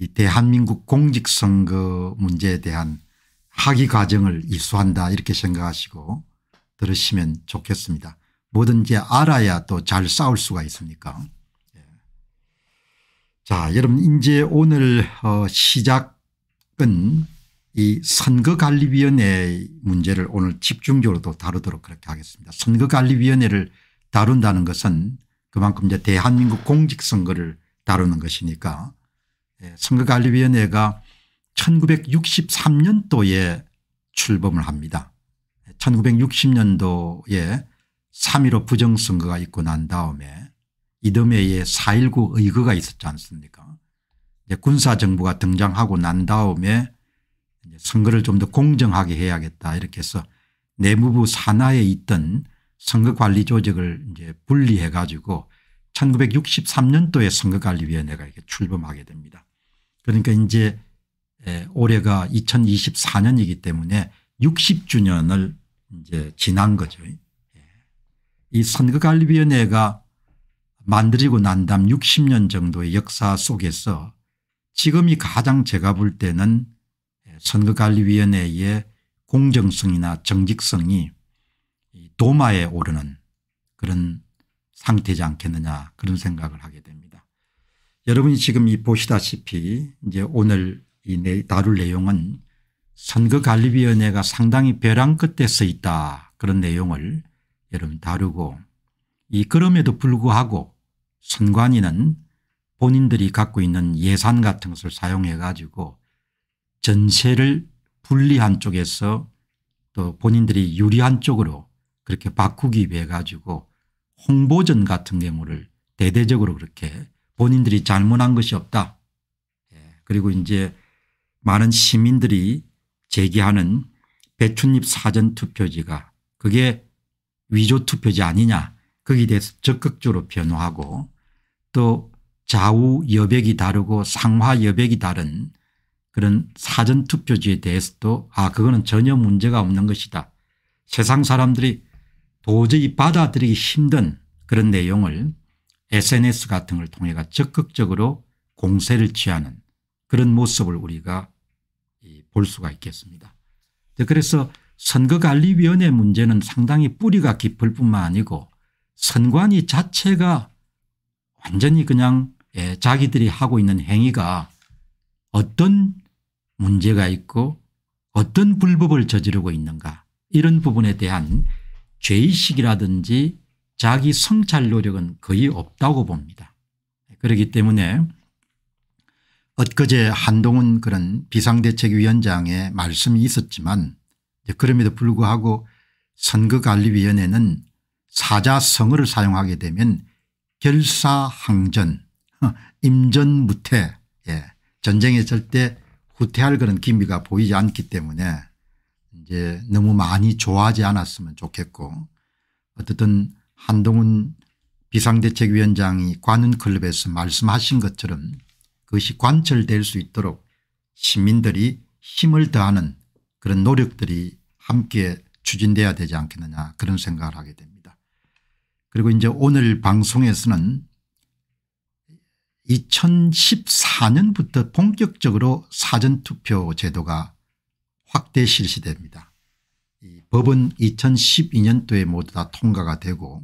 이 대한민국 공직선거 문제에 대한 학위 과정을 이수한다 이렇게 생각하시고 들으시면 좋겠습니다. 뭐든지 알아야 또 잘 싸울 수가 있습니까 예. 자 여러분 이제 오늘 어 시작은 이 선거관리위원회 문제를 오늘 집중적으로 다루도록 그렇게 하겠습니다. 선거관리위원회를 다룬다는 것은 그만큼 이제 대한민국 공직선거를 다루는 것이니까 예, 선거관리위원회가 1963년도에 출범을 합니다. 1960년도에 3.15 부정선거가 있고 난 다음에 이듬해에 4.19 의거가 있었지 않습니까 군사정부가 등장하고 난 다음에 선거를 좀 더 공정하게 해야겠다 이렇게 해서 내무부 산하에 있던 선거관리조직을 이제 분리해 가지고 1963년도에 선거관리위원회가 이렇게 출범하게 됩니다. 그러니까 이제 올해가 2024년이기 때문에 60주년을 이제 지난 거죠. 예. 이 선거관리위원회가 만들고 난 다음 60년 정도의 역사 속에서 지금이 가장 제가 볼 때는 선거관리위원회의 공정성이나 정직성이 도마에 오르는 그런 상태지 않겠느냐 그런 생각을 하게 됩니다. 여러분이 지금 이 보시다시피 이제 오늘 이 다룰 내용은 선거관리위원회가 상당히 벼랑 끝에 서 있다 그런 내용을 여러분 다루고 이 그럼에도 불구하고 선관위는 본인들이 갖고 있는 예산 같은 것을 사용해 가지고 전세를 불리한 쪽에서 또 본인들이 유리한 쪽으로 그렇게 바꾸기 위해 가지고 홍보전 같은 경우를 대대적으로 그렇게 본인들이 잘못한 것이 없다. 예, 그리고 이제 많은 시민들이 제기하는 배춧잎 사전 투표지가 그게 위조 투표지 아니냐 거기에 대해서 적극적으로 변호하고 또 좌우 여백이 다르고 상하 여백이 다른 그런 사전 투표지에 대해서도 아 그거는 전혀 문제가 없는 것이다. 세상 사람들이 도저히 받아들이기 힘든 그런 내용을 sns 같은 걸 통해가 적극적으로 공세를 취하는 그런 모습을 우리가 볼 수가 있겠습니다. 네, 그래서 선거관리위원회 문제는 상당히 뿌리가 깊을 뿐만 아니고 선관위 자체가 완전히 그냥 예, 자기들이 하고 있는 행위가 어떤 문제가 있고 어떤 불법을 저지르고 있는가 이런 부분에 대한 죄의식이라든지 자기 성찰 노력은 거의 없다고 봅니다. 그렇기 때문에 엊그제 한동훈 그런 비상대책위원장의 말씀이 있었지만 그럼에도 불구하고 선거관리위원회는 사자성어를 사용하게 되면 결사항전 임전무태 예. 전쟁에 절대 후퇴할 그런 기미가 보이지 않기 때문에 이제 너무 많이 좋아하지 않았으면 좋겠고 어쨌든 한동훈 비상대책위원장이 관훈클럽에서 말씀하신 것처럼 그것이 관철될 수 있도록 시민들이 힘을 더하는 그런 노력들이 함께 추진돼야 되지 않겠느냐 그런 생각을 하게 됩니다. 그리고 이제 오늘 방송에서는 2014년부터 본격적으로 사전투표 제도가 확대 실시됩니다. 법은 2012년도에 모두 다 통과가 되고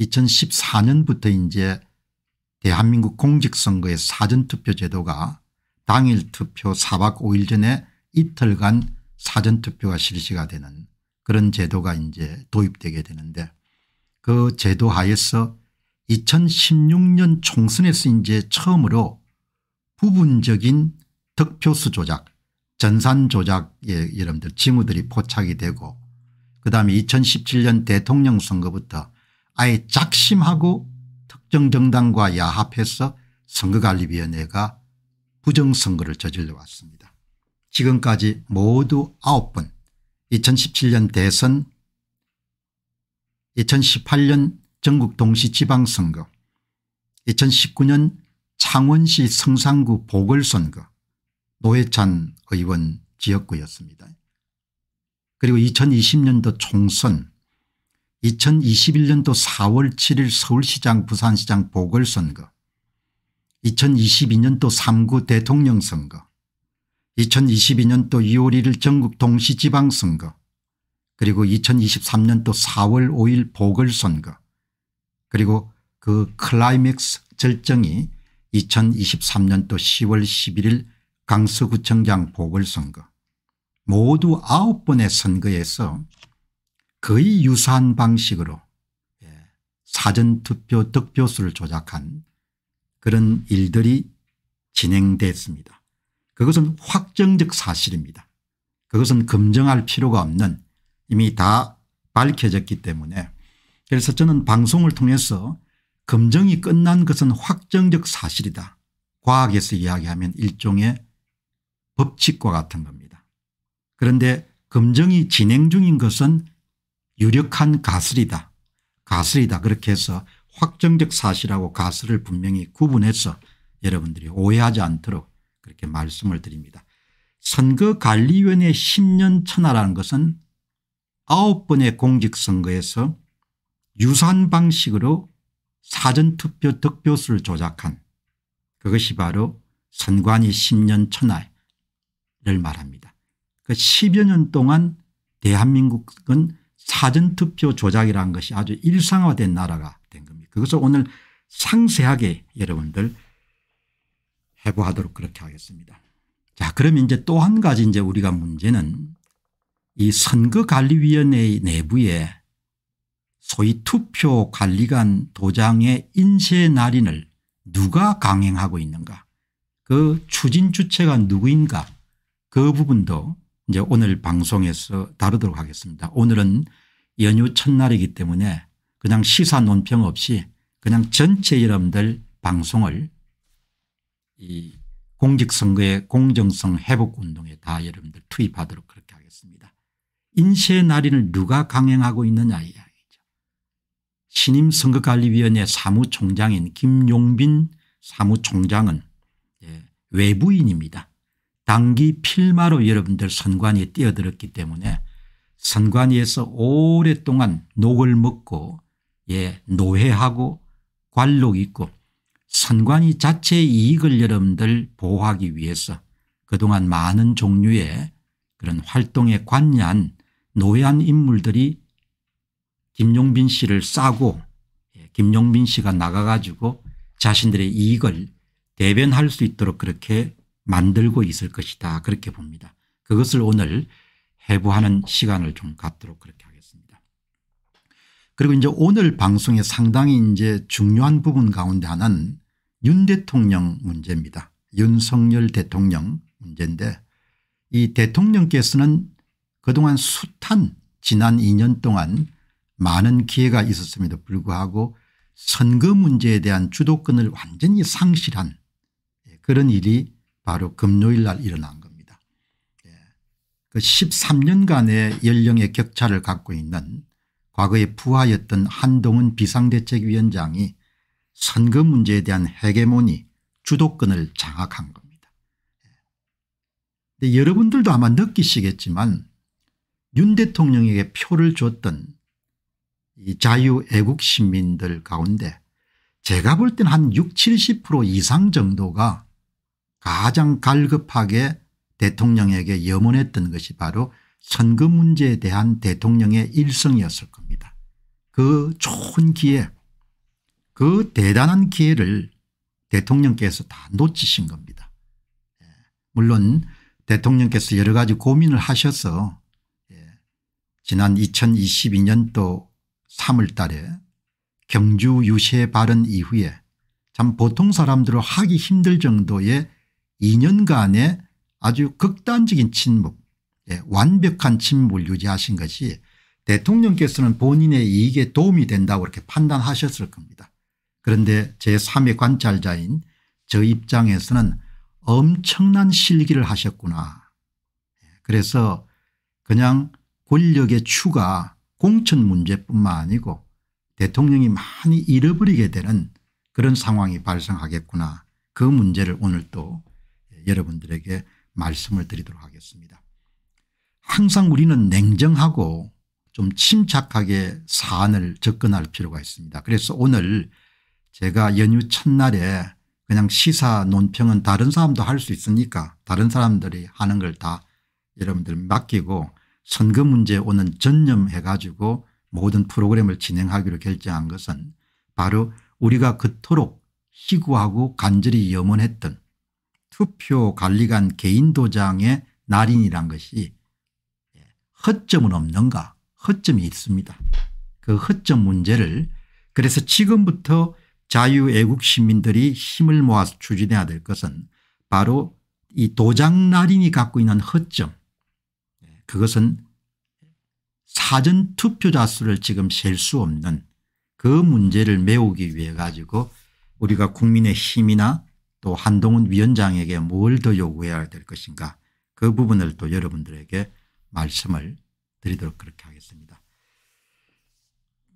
2014년부터 이제 대한민국 공직선거의 사전투표 제도가 당일 투표 4박 5일 전에 이틀간 사전투표가 실시가 되는 그런 제도가 이제 도입되게 되는데 그 제도 하에서 2016년 총선에서 이제 처음으로 부분적인 득표수 조작 전산 조작의 여러분들 징후들이 포착이 되고 그다음에 2017년 대통령 선거부터 아예 작심하고 특정 정당과 야합해서 선거관리위원회가 부정선거를 저질러 왔습니다. 지금까지 모두 9번 2017년 대선 2018년 전국 동시지방선거 2019년 창원시 성산구 보궐선거 노회찬 의원 지역구였습니다. 그리고 2020년도 총선 2021년도 4월 7일 서울시장 부산시장 보궐선거 2022년도 3구 대통령 선거 2022년도 2월 1일 전국 동시지방선거 그리고 2023년도 4월 5일 보궐선거 그리고 그 클라이맥스 절정이 2023년도 10월 11일 강서구청장 보궐선거 모두 9번의 선거에서 거의 유사한 방식으로 예, 사전투표 득표수를 조작한 그런 일들이 진행됐습니다. 그것은 확정적 사실입니다. 그것은 검증할 필요가 없는 이미 다 밝혀졌기 때문에 그래서 저는 방송을 통해서 검증이 끝난 것은 확정적 사실이다. 과학에서 이야기하면 일종의 법칙과 같은 겁니다. 그런데 검증이 진행 중인 것은 유력한 가설이다. 가설이다 그렇게 해서 확정적 사실하고 가설을 분명히 구분해서 여러분들이 오해하지 않도록 그렇게 말씀을 드립니다. 선거관리위원회 10년 천하라는 것은 9번의 공직선거에서 유사한 방식으로 사전투표 득표수를 조작한 그것이 바로 선관위 10년 천하의 를 말합니다. 그 10여 년 동안 대한민국은 사전투표 조작이라는 것이 아주 일상화된 나라가 된 겁니다. 그것을 오늘 상세하게 여러분들 해부하도록 그렇게 하겠습니다. 자 그러면 이제 또 한 가지 이제 우리가 문제는 이 선거관리위원회 내부에 소위 투표관리관 도장의 인쇄 날인을 누가 강행하고 있는가 그 추진 주체가 누구인가 그 부분도 이제 오늘 방송에서 다루도록 하겠습니다. 오늘은 연휴 첫날이기 때문에 그냥 시사 논평 없이 그냥 전체 여러분들 방송을 이 공직선거의 공정성 회복운동에 다 여러분들 투입하도록 그렇게 하겠습니다. 인쇄 날인을 누가 강행하고 있느냐 이야기죠. 신임 선거관리위원회 사무총장인 김용빈 사무총장은 예, 외부인입니다. 당기 필마로 여러분들 선관위에 뛰어들었기 때문에 선관위에서 오랫동안 녹을 먹고 예 노회하고 관록 있고 선관위 자체의 이익을 여러분들 보호하기 위해서 그동안 많은 종류의 그런 활동에 관여한 노회한 인물들이 김용빈 씨를 싸고 예, 김용빈 씨가 나가가지고 자신들의 이익을 대변할 수 있도록 그렇게 만들고 있을 것이다 그렇게 봅니다. 그것을 오늘 해부하는 시간을 좀 갖도록 그렇게 하겠습니다. 그리고 이제 오늘 방송에 상당히 이제 중요한 부분 가운데 하나는 윤 대통령 문제입니다. 윤석열 대통령 문제인데 이 대통령께서는 그동안 숱한 지난 2년 동안 많은 기회가 있었음에도 불구하고 선거 문제에 대한 주도권을 완전히 상실한 예, 그런 일이 바로 금요일 날 일어난 겁니다. 예. 그 13년간의 연령의 격차를 갖고 있는 과거의 부하였던 한동훈 비상대책위원장이 선거 문제에 대한 헤게모니 주도권을 장악한 겁니다. 예. 여러분들도 아마 느끼시겠지만 윤 대통령에게 표를 줬던 자유애국 시민들 가운데 제가 볼때한6 70% 이상 정도가 가장 갈급하게 대통령에게 염원했던 것이 바로 선거 문제에 대한 대통령의 일성이었을 겁니다. 그 좋은 기회 그 대단한 기회를 대통령께서 다 놓치신 겁니다. 예, 물론 대통령께서 여러 가지 고민을 하셔서 예, 지난 2022년도 3월 달에 경주 유세 발언 이후에 참 보통 사람들로 하기 힘들 정도의 2년간의 아주 극단적인 침묵 예, 완벽한 침묵을 유지하신 것이 대통령께서는 본인의 이익에 도움이 된다고 이렇게 판단하셨을 겁니다. 그런데 제3의 관찰자인 저 입장에서는 엄청난 실기를 하셨구나. 예, 그래서 그냥 권력의 추가 공천 문제뿐만 아니고 대통령이 많이 잃어버리게 되는 그런 상황이 발생하겠구나. 그 문제를 오늘 또 여러분들에게 말씀을 드리도록 하겠습니다. 항상 우리는 냉정하고 좀 침착하게 사안을 접근할 필요가 있습니다. 그래서 오늘 제가 연휴 첫날에 그냥 시사 논평은 다른 사람도 할 수 있으니까 다른 사람들이 하는 걸 다 여러분들 맡기고 선거 문제 오는 전념해 가지고 모든 프로그램을 진행하기로 결정한 것은 바로 우리가 그토록 희구하고 간절히 염원했던 투표 관리관 개인 도장의 날인이란 것이 허점은 없는가 허점이 있습니다. 그 허점 문제를 그래서 지금부터 자유애국 시민들이 힘을 모아서 추진해야 될 것은 바로 이 도장 날인이 갖고 있는 허점 그것은 사전 투표자 수를 지금 셀 수 없는 그 문제를 메우기 위해 가지고 우리가 국민의 힘이나 또 한동훈 위원장에게 뭘 더 요구해야 될 것인가 그 부분을 또 여러분들에게 말씀을 드리도록 그렇게 하겠습니다.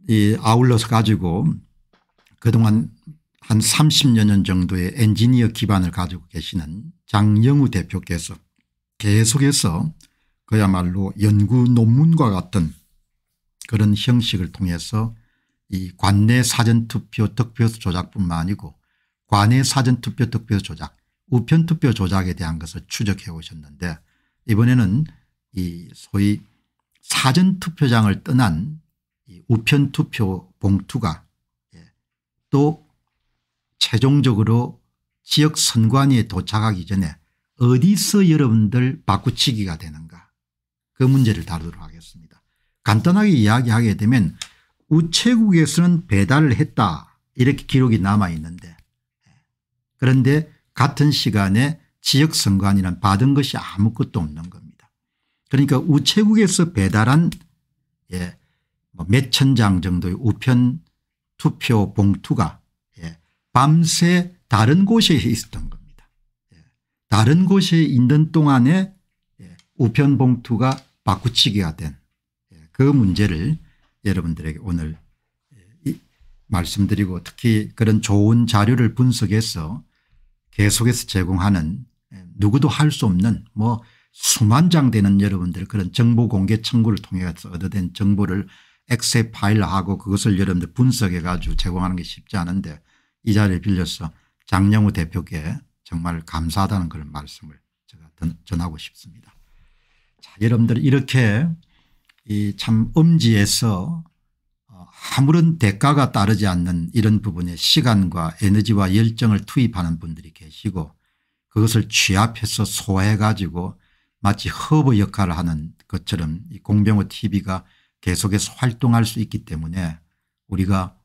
이 아울러서 가지고 그동안 한 30여 년 정도의 엔지니어 기반을 가지고 계시는 장영우 대표께서 계속해서 그야말로 연구 논문과 같은 그런 형식을 통해서 이 관내 사전투표 득표 조작뿐만 아니고 관외 사전투표 득표 조작 우편투표 조작에 대한 것을 추적해 오셨는데 이번에는 이 소위 사전투표장을 떠난 우편투표 봉투가 예, 또 최종적으로 지역 선관위에 도착하기 전에 어디서 여러분들 바꾸치기가 되는가 그 문제를 다루도록 하겠습니다. 간단하게 이야기하게 되면 우체국에서는 배달을 했다 이렇게 기록이 남아 있는데 그런데 같은 시간에 지역선관위는 받은 것이 아무것도 없는 겁니다. 그러니까 우체국에서 배달한 예, 뭐 몇천 장 정도의 우편 투표 봉투가 예, 밤새 다른 곳에 있었던 겁니다. 예, 다른 곳에 있는 동안에 예, 우편 봉투가 바꾸치기가 된그 예, 문제를 여러분들에게 오늘 말씀드리고 특히 그런 좋은 자료를 분석해서 계속해서 제공하는 예, 누구도 할 수 없는 뭐 수만 장 되는 여러분들 그런 정보 공개 청구를 통해서 얻어낸 정보를 엑셀 파일화하고 그것을 여러분들 분석해 가지고 제공하는 게 쉽지 않은데 이 자리를 빌려서 장영우 대표께 정말 감사하다는 그런 말씀을 제가 전하고 싶습니다. 자, 여러분들 이렇게 이 참 엄지에서 아무런 대가가 따르지 않는 이런 부분에 시간과 에너지와 열정을 투입하는 분들이 계시고 그것을 취합해서 소화해 가지고 마치 허브 역할을 하는 것처럼 공병호 tv가 계속해서 활동할 수 있기 때문에 우리가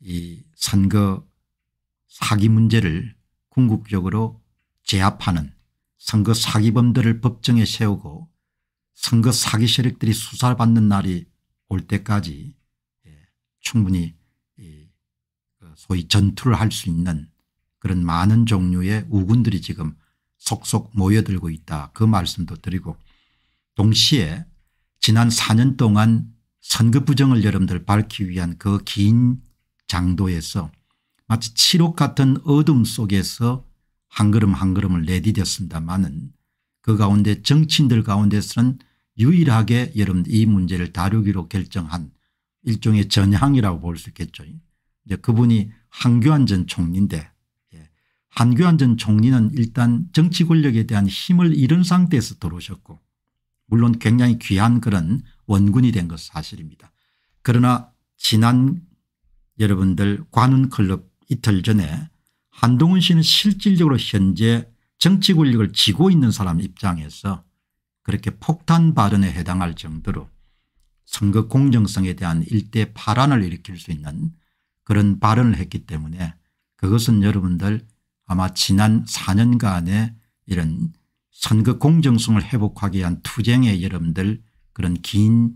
이 선거 사기 문제를 궁극적으로 제압하는 선거 사기범들을 법정에 세우고 선거 사기 세력들이 수사받는 날이 올 때까지 충분히 그 소위 전투를 할 수 있는 그런 많은 종류의 우군들이 지금 속속 모여들고 있다 그 말씀도 드리고 동시에 지난 4년 동안 선거 부정을 여러분들 밝히기 위한 그 긴 장도에서 마치 칠옥 같은 어둠 속에서 한 걸음 한 걸음을 내디뎠습니다마는 그 가운데 정치인들 가운데서는 유일하게 여러분 이 문제를 다루기로 결정한 일종의 전향이라고 볼 수 있겠죠. 이제 그분이 한교안 전 총리인데 예, 한교안 전 총리는 일단 정치 권력에 대한 힘을 잃은 상태에서 들어오셨고 물론 굉장히 귀한 그런 원군이 된 것 사실입니다. 그러나 지난 여러분들 관훈클럽 이틀 전에 한동훈 씨는 실질적으로 현재 정치 권력을 쥐고 있는 사람 입장에서 그렇게 폭탄 발언에 해당할 정도로 선거 공정성에 대한 일대 발언을 일으킬 수 있는 그런 발언을 했기 때문에 그것은 여러분들 아마 지난 4년간의 이런 선거 공정성을 회복하기 위한 투쟁의 여러분들 그런 긴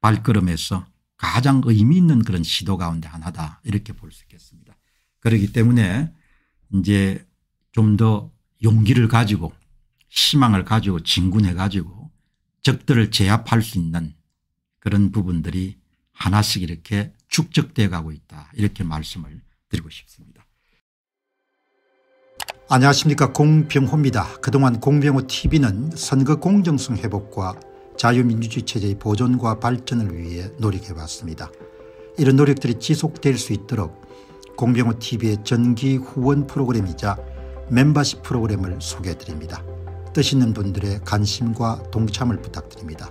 발걸음에서 가장 의미 있는 그런 시도 가운데 하나다 이렇게 볼 수 있겠습니다. 그렇기 때문에 이제 좀 더 용기를 가지고 희망을 가지고 진군해 가지고 적들을 제압할 수 있는 그런 부분들이 하나씩 이렇게 축적되어 가고 있다 이렇게 말씀을 드리고 싶습니다. 안녕하십니까 공병호입니다. 그동안 공병호TV는 선거 공정성 회복과 자유민주주의 체제의 보존과 발전을 위해 노력해왔습니다. 이런 노력들이 지속될 수 있도록 공병호TV의 전기 후원 프로그램이자 멤버십 프로그램을 소개해드립니다. 뜻 있는 분들의 관심과 동참을 부탁드립니다.